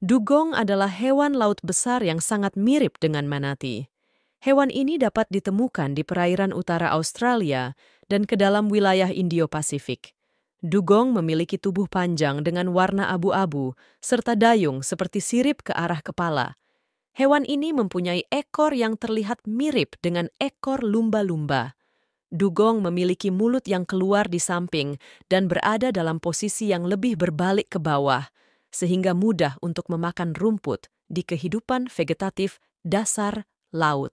Dugong adalah hewan laut besar yang sangat mirip dengan manati. Hewan ini dapat ditemukan di perairan utara Australia dan ke dalam wilayah Indo-Pasifik. Dugong memiliki tubuh panjang dengan warna abu-abu serta dayung seperti sirip ke arah kepala. Hewan ini mempunyai ekor yang terlihat mirip dengan ekor lumba-lumba. Dugong memiliki mulut yang keluar di samping dan berada dalam posisi yang lebih berbalik ke bawah, sehingga mudah untuk memakan rumput di kehidupan vegetatif dasar laut.